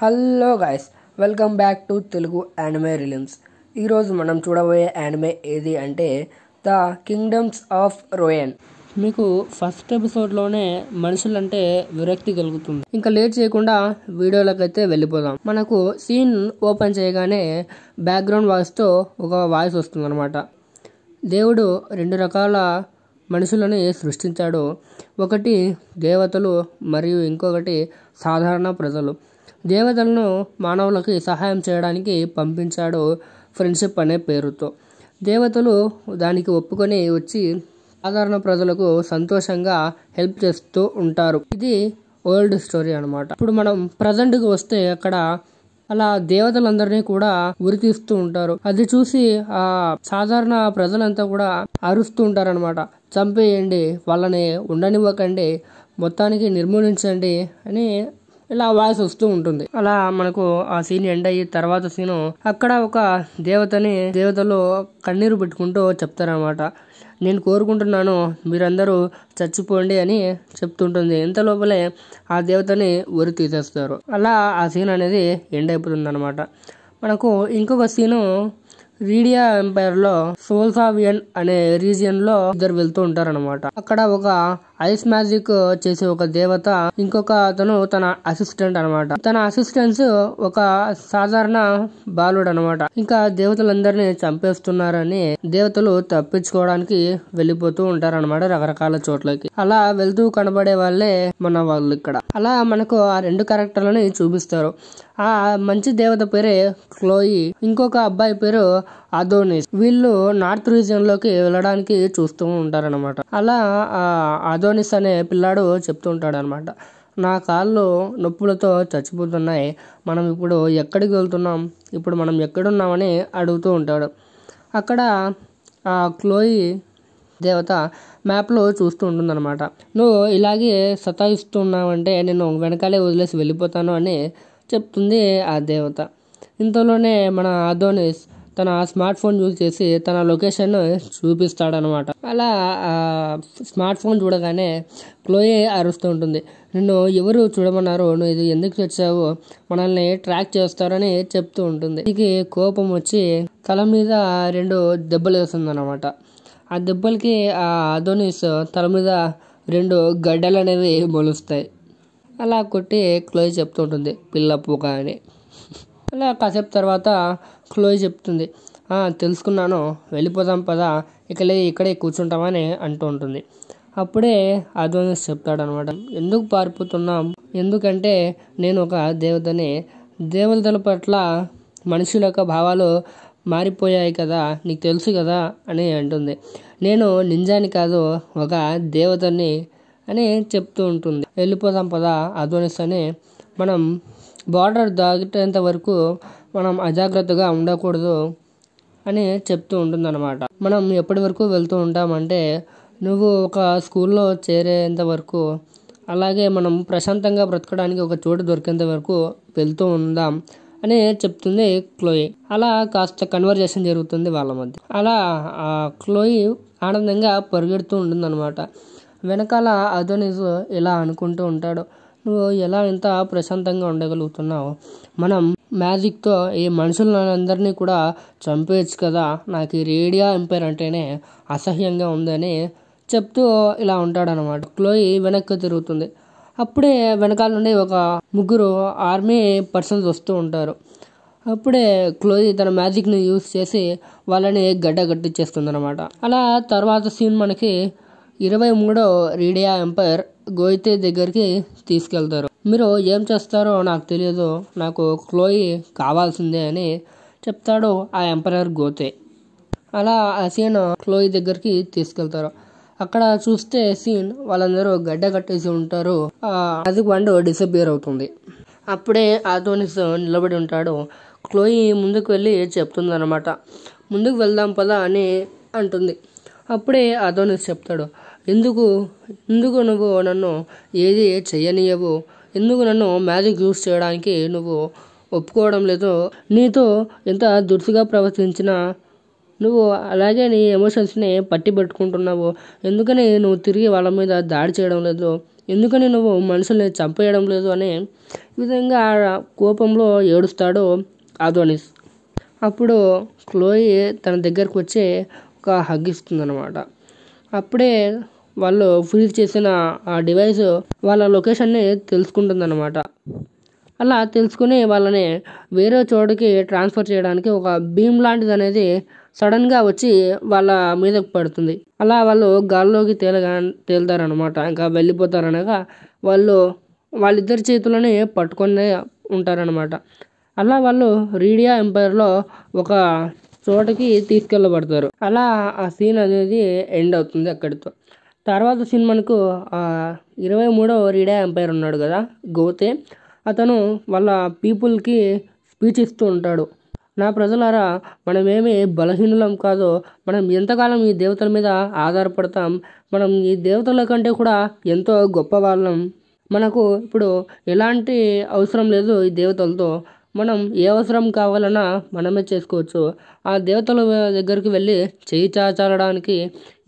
hello guys welcome back to Telugu anime రిలిమ్స్ ఈరోజు మనం చూడబోయే యానిమే ఏది అంటే ద కింగ్డమ్స్ ఆఫ్ రోయన్ మీకు ఫస్ట్ ఎపిసోడ్లోనే మనుషులంటే విరక్తి కలుగుతుంది ఇంకా లేట్ చేయకుండా వీడియోలోకైతే వెళ్ళిపోదాం మనకు సీన్ ఓపెన్ చేయగానే బ్యాక్గ్రౌండ్ వాయిస్తో ఒక వాయిస్ వస్తుందన్నమాట దేవుడు రెండు రకాల మనుషులను సృష్టించాడు ఒకటి దేవతలు మరియు ఇంకొకటి సాధారణ ప్రజలు దేవతలను మానవులకి సహాయం చేయడానికి పంపించాడు ఫ్రెండ్షిప్ అనే పేరుతో దేవతలు దానికి ఒప్పుకొని వచ్చి సాధారణ ప్రజలకు సంతోషంగా హెల్ప్ చేస్తూ ఉంటారు ఇది ఓల్డ్ స్టోరీ అనమాట ఇప్పుడు మనం ప్రజెంట్కి వస్తే అక్కడ అలా దేవతలందరినీ కూడా ఉరితీస్తూ ఉంటారు అది చూసి ఆ సాధారణ ప్రజలంతా కూడా అరుస్తూ ఉంటారనమాట చంపేయండి వాళ్ళని ఉండనివ్వకండి మొత్తానికి నిర్మూలించండి అని ఇలా వాయిస్ వస్తూ ఉంటుంది అలా మనకు ఆ సీన్ ఎండ్ అయ్యి తర్వాత సీను అక్కడ ఒక దేవతని దేవతలు కన్నీరు పెట్టుకుంటూ చెప్తారనమాట నేను కోరుకుంటున్నాను మీరందరూ చచ్చిపోండి అని చెప్తుంటుంది ఇంత లోపలే ఆ దేవతని ఒరి తీసేస్తారు అలా ఆ సీన్ అనేది ఎండ్ అయిపోతుంది అనమాట మనకు ఇంకొక సీను రీడియా ఎంపైర్లో సోల్సావియన్ అనే రీజియన్లో ఇద్దరు వెళ్తూ ఉంటారనమాట అక్కడ ఒక ఐస్ మ్యాజిక్ చేసే ఒక దేవత ఇంకొక అతను తన అసిస్టెంట్ అనమాట తన అసిస్టెంట్స్ ఒక సాధారణ బాలుడు అనమాట ఇంకా దేవతలందరినీ చంపేస్తున్నారని దేవతలు తప్పించుకోవడానికి వెళ్ళిపోతూ అనమాట రకరకాల చోట్లకి అలా వెళ్తూ కనబడే వాళ్ళే మన వాళ్ళు ఇక్కడ అలా మనకు ఆ రెండు క్యారెక్టర్లని చూపిస్తారు ఆ మంచి దేవత పేరే క్లోయి ఇంకొక అబ్బాయి పేరు అదోనిస్ వీళ్ళు నార్త్ రీజియన్ లోకి వెళ్ళడానికి చూస్తూ ఉంటారనమాట అలా అదో అడోనిస్ అనే పిల్లాడు చెప్తూ ఉంటాడు అనమాట నా కాళ్ళు నొప్పులతో చచ్చిపోతున్నాయి మనం ఇప్పుడు ఎక్కడికి వెళ్తున్నాం ఇప్పుడు మనం ఎక్కడున్నామని అడుగుతూ ఉంటాడు అక్కడ ఆ క్లోయి దేవత మ్యాప్లో చూస్తూ ఉంటుందన్నమాట నువ్వు ఇలాగే సతాయిస్తున్నావంటే నేను వెనకాలే వదిలేసి వెళ్ళిపోతాను అని చెప్తుంది ఆ దేవత ఇంతలోనే మన అదోనిస్ తన స్మార్ట్ ఫోన్ యూజ్ చేసి తన లొకేషన్ చూపిస్తాడనమాట అలా స్మార్ట్ ఫోన్ చూడగానే క్లోయే అరుస్తూ ఉంటుంది నిన్ను ఎవరు చూడమన్నారు నువ్వు ఇది ఎందుకు తెచ్చావు మనల్ని ట్రాక్ చేస్తారని చెప్తూ ఉంటుంది ఇది కోపం వచ్చి తల మీద రెండు దెబ్బలు వేస్తుంది అనమాట ఆ దెబ్బలకి ఆ అదోనిస్ తల మీద రెండు గడ్డలు అనేవి మొలుస్తాయి అలా కొట్టి చెప్తూ ఉంటుంది పిల్ల పూక అని అలా కాసేపు తర్వాత క్లోజ్ చెప్తుంది తెలుసుకున్నాను వెళ్ళిపోదాం పదా ఇకలే ఇక్కడే కూర్చుంటామని అంటూ ఉంటుంది అప్పుడే అద్వైస్ చెప్తాడనమాట ఎందుకు పారిపోతున్నాం ఎందుకంటే నేను ఒక దేవతని దేవతల పట్ల మనుషుల యొక్క భావాలు మారిపోయాయి కదా నీకు తెలుసు కదా అని అంటుంది నేను నింజాని కాదు ఒక దేవతని అని చెప్తూ ఉంటుంది వెళ్ళిపోదాం పదా అద్వనిస్ అని మనం బార్డర్ దాటేంత వరకు మనం అజాగ్రత్తగా ఉండకూడదు అని చెప్తూ ఉంటుందన్నమాట మనం ఎప్పటి వరకు వెళ్తూ ఉంటామంటే నువ్వు ఒక స్కూల్లో చేరేంత వరకు అలాగే మనం ప్రశాంతంగా బ్రతకడానికి ఒక చోటు దొరికేంత వరకు వెళ్తూ ఉందాం అని చెప్తుంది క్లోయి అలా కాస్త కన్వర్జేషన్ జరుగుతుంది వాళ్ళ మధ్య అలా ఆ క్లోయి ఆనందంగా పరిగెడుతూ ఉంటుందన్నమాట వెనకాల అదోనిస్ ఇలా అనుకుంటూ ఉంటాడు నువ్వు ఎలా ఎంత ప్రశాంతంగా ఉండగలుగుతున్నావు మనం మ్యాజిక్తో ఈ మనుషులందరినీ కూడా చంపేయచ్చు కదా నాకు ఈ రేడియో ఎంపైర్ అంటేనే అసహ్యంగా ఉందని చెప్తూ ఇలా ఉంటాడనమాట క్లోయి వెనక్కి తిరుగుతుంది అప్పుడే వెనకాల నుండి ఒక ముగ్గురు ఆర్మీ పర్సన్స్ వస్తూ ఉంటారు అప్పుడే క్లోయి తన మ్యాజిక్ని యూస్ చేసి వాళ్ళని గడ్డ కట్టించేస్తుంది అనమాట అలా తర్వాత సీన్ మనకి ఇరవై మూడో రీడియా ఎంపైర్ గోయితే దగ్గరికి తీసుకెళ్తారు మీరు ఏం చేస్తారో నాకు తెలియదు నాకు క్లోయి కావాల్సిందే అని చెప్తాడు ఆ ఎంపరర్ గోతే అలా ఆ సీన్ క్లోయి దగ్గరికి తీసుకెళ్తారు అక్కడ చూస్తే సీన్ వాళ్ళందరూ గడ్డ కట్టేసి ఉంటారు అది వండు డిసపియర్ అవుతుంది అప్పుడే ఆధోనిస్ నిలబడి ఉంటాడు క్లోయి ముందుకు వెళ్ళి చెప్తుందనమాట ముందుకు వెళ్దాం పదా అని అంటుంది అప్పుడే ఆథోనిస్ చెప్తాడు ఎందుకు ఎందుకు నువ్వు నన్ను ఏది చేయనీయవు ఎందుకు నన్ను మ్యాజిక్ యూస్ చేయడానికి నువ్వు ఒప్పుకోవడం లేదు నీతో ఎంత దురుసుగా ప్రవర్తించినా నువ్వు అలాగే నీ ఎమోషన్స్ని పట్టి పెట్టుకుంటున్నావు ఎందుకని నువ్వు తిరిగి వాళ్ళ మీద దాడి చేయడం లేదు ఎందుకని నువ్వు మనుషుల్ని చంపేయడం లేదు అని విధంగా కోపంలో ఏడుస్తాడు అధోనిస్ అప్పుడు క్లోయి తన దగ్గరకు వచ్చి ఒక హగ్ ఇస్తుందన్నమాట అప్పుడే వాళ్ళు ఫ్రీజ్ చేసిన ఆ డివైస్ వాళ్ళ లొకేషన్ని తెలుసుకుంటుందన్నమాట అలా తెలుసుకుని వాళ్ళని వేరే చోటుకి ట్రాన్స్ఫర్ చేయడానికి ఒక భీమ్ లాంటిది అనేది సడన్గా వచ్చి వాళ్ళ మీదకి పడుతుంది అలా వాళ్ళు గాల్లోకి తేలగా తేలుతారనమాట ఇంకా వెళ్ళిపోతారనగా వాళ్ళు వాళ్ళిద్దరి చేతులని పట్టుకొని ఉంటారనమాట అలా వాళ్ళు రీడియా ఎంపైర్లో ఒక చోటకి తీసుకెళ్ళబడతారు అలా ఆ సీన్ అనేది ఎండ్ అవుతుంది అక్కడితో తర్వాత సినిమాకు ఇరవై మూడవ రీడే అంపైర్ ఉన్నాడు కదా గోతే అతను వాళ్ళ పీపుల్కి స్పీచ్ ఇస్తూ ఉంటాడు నా ప్రజలారా మనమేమి బలహీనులం కాదో మనం ఎంతకాలం ఈ దేవతల మీద ఆధారపడతాం మనం ఈ దేవతల కంటే కూడా ఎంతో గొప్ప వాళ్ళం మనకు ఇప్పుడు ఎలాంటి అవసరం లేదు ఈ దేవతలతో మనం ఏ అవసరం కావాలన్నా మనమే చేసుకోవచ్చు ఆ దేవతల దగ్గరికి వెళ్ళి చేయి చాచాలడానికి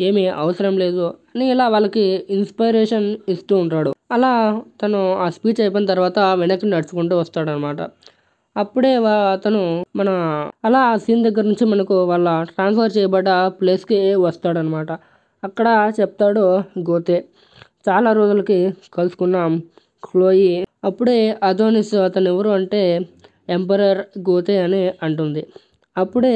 ఏమీ అవసరం లేదు అని ఇలా వాళ్ళకి ఇన్స్పిరేషన్ ఇస్తూ ఉంటాడు అలా తను ఆ స్పీచ్ అయిపోయిన తర్వాత వెనక్కి నడుచుకుంటూ వస్తాడనమాట అప్పుడే అతను మన అలా ఆ సీన్ దగ్గర నుంచి మనకు వాళ్ళ ట్రాన్స్ఫర్ చేయబడ్డ ప్లేస్కి వస్తాడనమాట అక్కడ చెప్తాడు గోతే చాలా రోజులకి కలుసుకున్నాం క్లోయి అప్పుడే అదోనిస్ అతను ఎవరు అంటే ఎంపరర్ గోతే అని అంటుంది అప్పుడే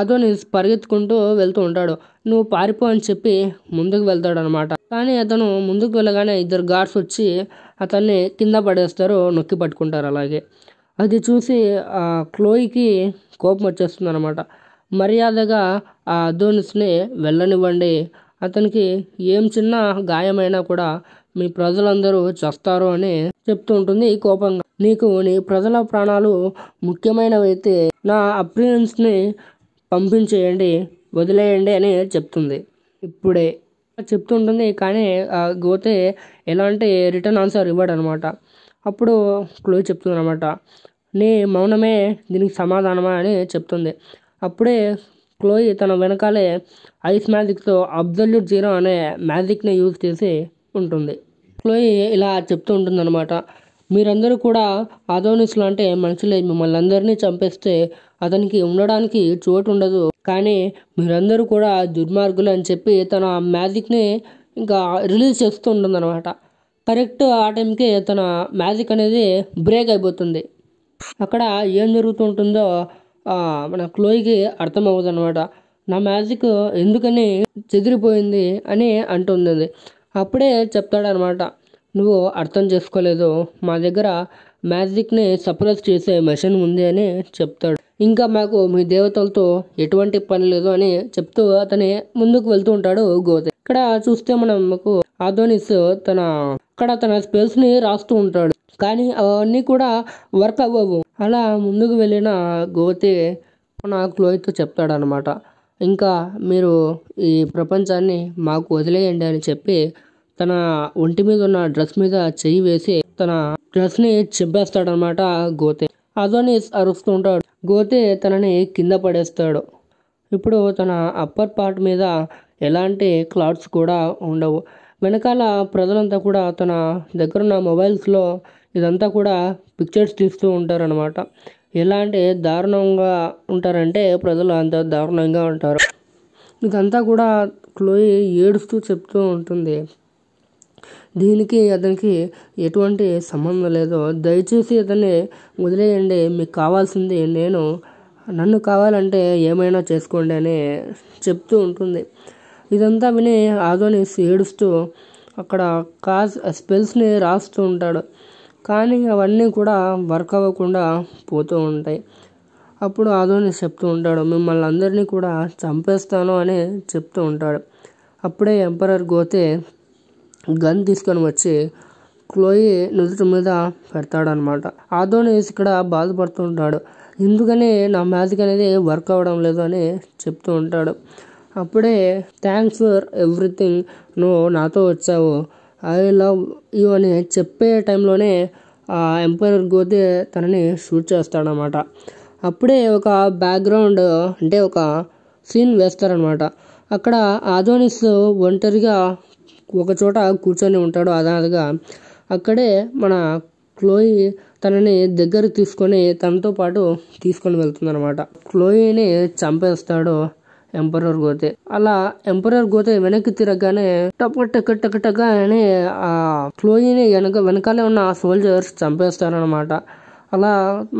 అతను పరిగెత్తుకుంటూ వెళ్తూ ఉంటాడు నువ్వు పారిపో అని చెప్పి ముందుకు వెళ్తాడు అనమాట కానీ అతను ముందుకు వెళ్ళగానే ఇద్దరు గార్డ్స్ వచ్చి అతన్ని కింద పడేస్తారు నొక్కి పట్టుకుంటారు అలాగే అది చూసి క్లోయికి కోపం వచ్చేస్తుంది అనమాట మర్యాదగా ఆ అధోనిస్ని వెళ్ళనివ్వండి అతనికి ఏం చిన్న గాయమైనా కూడా మీ ప్రజలందరూ చస్తారు అని చెప్తూ ఉంటుంది కోపంగా నీకు నీ ప్రజల ప్రాణాలు ముఖ్యమైనవైతే నా అప్రియన్స్ని పంపించేయండి వదిలేయండి అని చెప్తుంది ఇప్పుడే చెప్తుంటుంది కానీ గోతే ఎలాంటి రిటర్న్ ఆన్సర్ అనమాట అప్పుడు చెప్తుంది చెప్తుందనమాట నీ మౌనమే దీనికి సమాధానమా అని చెప్తుంది అప్పుడే క్లోయి తన వెనకాలే ఐస్ మ్యాజిక్తో అబ్జల్యూట్ జీరో అనే మ్యాజిక్ని యూజ్ చేసి ఉంటుంది క్లోయి ఇలా చెప్తూ ఉంటుంది అనమాట మీరందరూ కూడా ఆదోనిస్లు అంటే మనుషులే మిమ్మల్ని అందరినీ చంపేస్తే అతనికి ఉండడానికి చోటు ఉండదు కానీ మీరందరూ కూడా దుర్మార్గులు అని చెప్పి తన మ్యాజిక్ని ఇంకా రిలీజ్ చేస్తూ ఉంటుందన్నమాట కరెక్ట్ ఆ టైంకి తన మ్యాజిక్ అనేది బ్రేక్ అయిపోతుంది అక్కడ ఏం జరుగుతుంటుందో మన క్లోయికి అర్థమవుతుంది అనమాట నా మ్యాజిక్ ఎందుకని చెదిరిపోయింది అని అంటుంది అప్పుడే చెప్తాడనమాట నువ్వు అర్థం చేసుకోలేదు మా దగ్గర మ్యాజిక్ని సప్రెస్ చేసే మెషిన్ ఉంది అని చెప్తాడు ఇంకా మాకు మీ దేవతలతో ఎటువంటి పని లేదు అని చెప్తూ అతని ముందుకు వెళ్తూ ఉంటాడు గోతే ఇక్కడ చూస్తే మనం మాకు ఆధోనిస్ తన అక్కడ తన స్పెల్స్ని రాస్తూ ఉంటాడు కానీ అవన్నీ కూడా వర్క్ అవ్వవు అలా ముందుకు వెళ్ళిన గోతే మన క్లోయితో చెప్తాడనమాట ఇంకా మీరు ఈ ప్రపంచాన్ని మాకు వదిలేయండి అని చెప్పి తన ఒంటి మీద ఉన్న డ్రెస్ మీద చెయ్యి వేసి తన డ్రెస్ని చెప్పేస్తాడనమాట గోతే అదోనిస్ అరుస్తూ ఉంటాడు గోతే తనని కింద పడేస్తాడు ఇప్పుడు తన అప్పర్ పార్ట్ మీద ఎలాంటి క్లాత్స్ కూడా ఉండవు వెనకాల ప్రజలంతా కూడా తన దగ్గరున్న మొబైల్స్లో ఇదంతా కూడా పిక్చర్స్ తీస్తూ ఉంటారనమాట ఎలా అంటే దారుణంగా ఉంటారంటే ప్రజలు అంత దారుణంగా ఉంటారు ఇదంతా కూడా క్లోయి ఏడుస్తూ చెప్తూ ఉంటుంది దీనికి అతనికి ఎటువంటి సంబంధం లేదు దయచేసి అతన్ని వదిలేయండి మీకు కావాల్సింది నేను నన్ను కావాలంటే ఏమైనా చేసుకోండి అని చెప్తూ ఉంటుంది ఇదంతా విని ఆధోనిస్ ఏడుస్తూ అక్కడ కాజ్ స్పెల్స్ని రాస్తూ ఉంటాడు కానీ అవన్నీ కూడా వర్క్ అవ్వకుండా పోతూ ఉంటాయి అప్పుడు ఆదోని చెప్తూ ఉంటాడు మిమ్మల్ని అందరినీ కూడా చంపేస్తాను అని చెప్తూ ఉంటాడు అప్పుడే ఎంపరర్ గోతే గన్ తీసుకొని వచ్చి క్లోయి నుదుటి మీద పెడతాడనమాట ఆదోనేస్ ఇక్కడ బాధపడుతుంటాడు ఎందుకని నా మ్యాజిక్ అనేది వర్క్ అవ్వడం లేదు అని చెప్తూ ఉంటాడు అప్పుడే థ్యాంక్స్ ఫర్ ఎవ్రీథింగ్ నువ్వు నాతో వచ్చావు ఐ లవ్ యూ అని చెప్పే టైంలోనే ఆ ఎంపైర్ గోతే తనని షూట్ చేస్తాడనమాట అప్పుడే ఒక బ్యాక్గ్రౌండ్ అంటే ఒక సీన్ వేస్తారనమాట అక్కడ ఆధోనిస్ ఒంటరిగా ఒకచోట కూర్చొని ఉంటాడు అనాథగా అక్కడే మన క్లోయి తనని దగ్గర తీసుకొని తనతో పాటు తీసుకొని వెళ్తుందనమాట క్లోయిని చంపేస్తాడు ఎంపరర్ గోతే అలా ఎంపరర్ గోతే వెనక్కి తిరగగానే టక టక టక టక అని ఆ క్లోయిని వెనక వెనకాలే ఉన్న ఆ సోల్జర్స్ చంపేస్తారనమాట అలా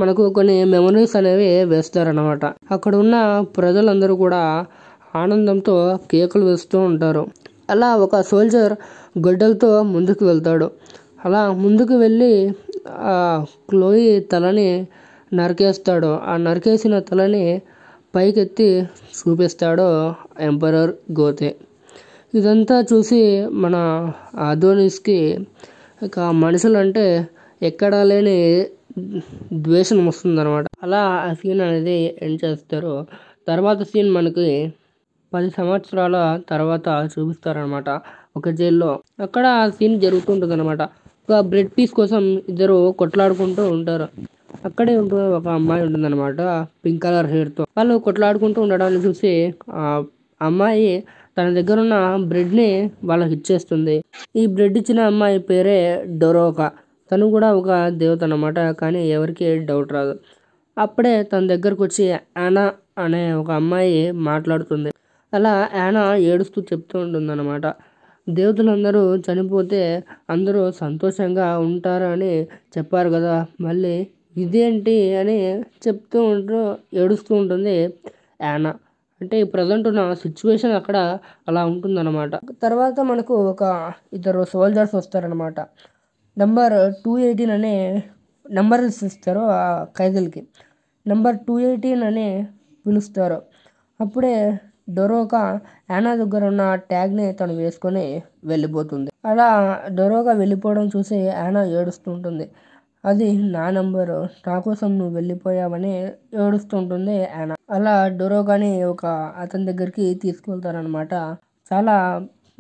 మనకు కొన్ని మెమరీస్ అనేవి వేస్తారనమాట అక్కడ ఉన్న ప్రజలందరూ కూడా ఆనందంతో కేకులు వేస్తూ ఉంటారు అలా ఒక సోల్జర్ గొడ్డలతో ముందుకు వెళ్తాడు అలా ముందుకు వెళ్ళి ఆ క్లోయి తలని నరికేస్తాడు ఆ నరికేసిన తలని పైకెత్తి చూపిస్తాడు ఎంపరర్ గోతే ఇదంతా చూసి మన ఆధోనిస్కి ఇక మనుషులంటే ఎక్కడా లేని ద్వేషం వస్తుందన్నమాట అలా ఆ సీన్ అనేది ఎండ్ చేస్తారు తర్వాత సీన్ మనకి పది సంవత్సరాల తర్వాత చూపిస్తారనమాట ఒక జైల్లో అక్కడ ఆ సీన్ జరుగుతుంటుంది అనమాట ఒక బ్రెడ్ పీస్ కోసం ఇద్దరు కొట్లాడుకుంటూ ఉంటారు అక్కడే ఒక అమ్మాయి ఉంటుందన్నమాట పింక్ కలర్ హెయిర్తో వాళ్ళు కొట్లాడుకుంటూ ఉండడాన్ని చూసి ఆ అమ్మాయి తన దగ్గర ఉన్న బ్రెడ్ని వాళ్ళకి ఇచ్చేస్తుంది ఈ బ్రెడ్ ఇచ్చిన అమ్మాయి పేరే డొరోకా తను కూడా ఒక దేవత అనమాట కానీ ఎవరికి డౌట్ రాదు అప్పుడే తన దగ్గరకు వచ్చి అనా అనే ఒక అమ్మాయి మాట్లాడుతుంది అలా యానా ఏడుస్తూ చెప్తూ ఉంటుందన్నమాట దేవతలందరూ చనిపోతే అందరూ సంతోషంగా ఉంటారని చెప్పారు కదా మళ్ళీ ఇదేంటి అని చెప్తూ ఉంటూ ఏడుస్తూ ఉంటుంది యానా అంటే ప్రజెంట్ ఉన్న సిచ్యువేషన్ అక్కడ అలా ఉంటుందన్నమాట తర్వాత మనకు ఒక ఇద్దరు సోల్జర్స్ వస్తారనమాట నెంబర్ టూ ఎయిటీన్ అనే నెంబర్ ఇస్తారు ఆ ఖైదీలకి నెంబర్ టూ ఎయిటీన్ అని పిలుస్తారు అప్పుడే డొరోగా యానా దగ్గర ఉన్న ట్యాగ్ని తను వేసుకొని వెళ్ళిపోతుంది అలా డొరోగా వెళ్ళిపోవడం చూసి యానా ఏడుస్తుంటుంది అది నా నంబరు నా కోసం నువ్వు వెళ్ళిపోయావని ఏడుస్తుంటుంది యానా అలా డొరోగాని ఒక అతని దగ్గరికి తీసుకెళ్తారనమాట చాలా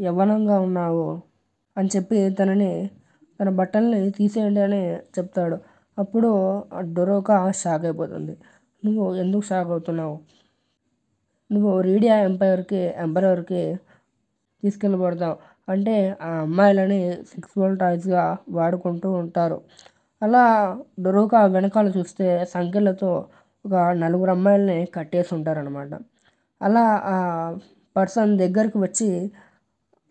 యవ్వనంగా ఉన్నావు అని చెప్పి తనని తన బట్టల్ని తీసేయండి అని చెప్తాడు అప్పుడు డొరోగా షాక్ అయిపోతుంది నువ్వు ఎందుకు షాక్ అవుతున్నావు నువ్వు రీడియా ఎంపైర్కి ఎంపైర్కి తీసుకెళ్ళబడతావు అంటే ఆ అమ్మాయిలని సెక్సువల్ టాయ్స్గా వాడుకుంటూ ఉంటారు అలా డొరోకా వెనకాల చూస్తే సంఖ్యలతో ఒక నలుగురు అమ్మాయిల్ని కట్టేసి ఉంటారనమాట అలా ఆ పర్సన్ దగ్గరికి వచ్చి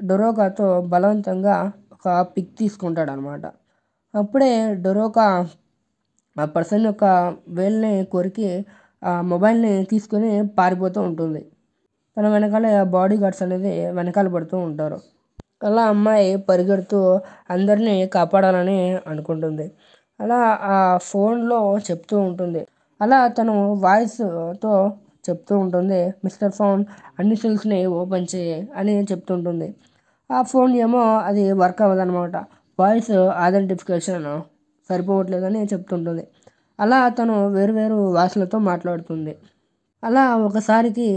డొరోకాతో బలవంతంగా ఒక పిక్ తీసుకుంటాడనమాట అప్పుడే డొరోకా ఆ పర్సన్ యొక్క వేల్ని కొరికి ఆ మొబైల్ని తీసుకొని పారిపోతూ ఉంటుంది తన వెనకాల బాడీ గార్డ్స్ అనేది వెనకాల పడుతూ ఉంటారు అలా అమ్మాయి పరిగెడుతూ అందరినీ కాపాడాలని అనుకుంటుంది అలా ఆ ఫోన్లో చెప్తూ ఉంటుంది అలా తను వాయిస్తో చెప్తూ ఉంటుంది మిస్టర్ ఫోన్ అన్ని సెల్స్ని ఓపెన్ చేయి అని చెప్తుంటుంది ఆ ఫోన్ ఏమో అది వర్క్ అవ్వదనమాట వాయిస్ ఐడెంటిఫికేషన్ సరిపోవట్లేదని చెప్తుంటుంది అలా తను వేరువేరు భాషలతో మాట్లాడుతుంది అలా ఒకసారికి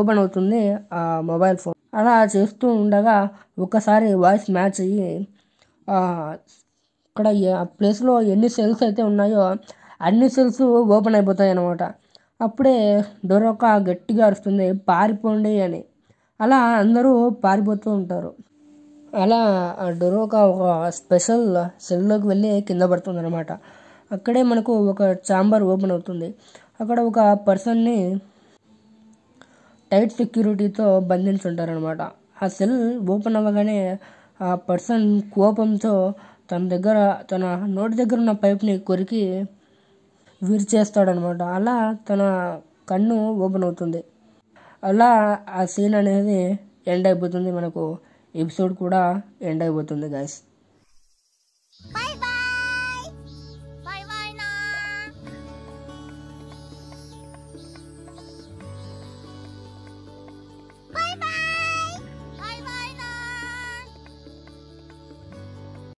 ఓపెన్ అవుతుంది ఆ మొబైల్ ఫోన్ అలా చేస్తూ ఉండగా ఒకసారి వాయిస్ మ్యాచ్ అయ్యి ఇక్కడ ఆ ప్లేస్లో ఎన్ని సెల్స్ అయితే ఉన్నాయో అన్ని సెల్స్ ఓపెన్ అయిపోతాయి అన్నమాట అప్పుడే డొరొక గట్టిగా అరుస్తుంది పారిపోండి అని అలా అందరూ పారిపోతూ ఉంటారు అలా డొరొక ఒక స్పెషల్ సెల్లోకి వెళ్ళి కింద పడుతుంది అనమాట అక్కడే మనకు ఒక ఛాంబర్ ఓపెన్ అవుతుంది అక్కడ ఒక పర్సన్ని టైట్ సెక్యూరిటీతో బంధించుంటారనమాట ఆ సెల్ ఓపెన్ అవ్వగానే ఆ పర్సన్ కోపంతో తన దగ్గర తన నోటి దగ్గర ఉన్న పైప్ని కొరికి విరిచేస్తాడనమాట అలా తన కన్ను ఓపెన్ అవుతుంది అలా ఆ సీన్ అనేది ఎండ్ అయిపోతుంది మనకు ఎపిసోడ్ కూడా ఎండ్ అయిపోతుంది గాయస్